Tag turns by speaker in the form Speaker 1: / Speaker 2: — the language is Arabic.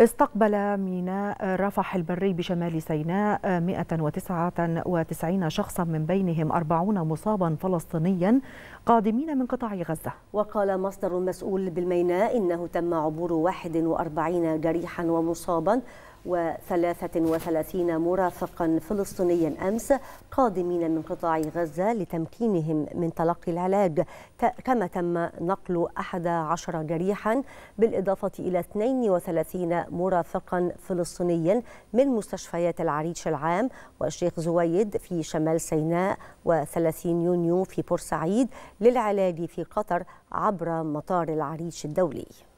Speaker 1: استقبل ميناء رفح البري بشمال سيناء 199 شخصا من بينهم 40 مصابا فلسطينيا قادمين من قطاع غزة
Speaker 2: وقال مصدر مسؤول بالميناء إنه تم عبور 41 جريحا ومصابا و33 مرافقا فلسطينيا أمس قادمين من قطاع غزة لتمكينهم من تلقي العلاج كما تم نقل 11 جريحا بالإضافة إلى 32 مرافقا فلسطينيا من مستشفيات العريش العام والشيخ زويد في شمال سيناء و30 يونيو في بورسعيد للعلاج في قطر عبر مطار العريش الدولي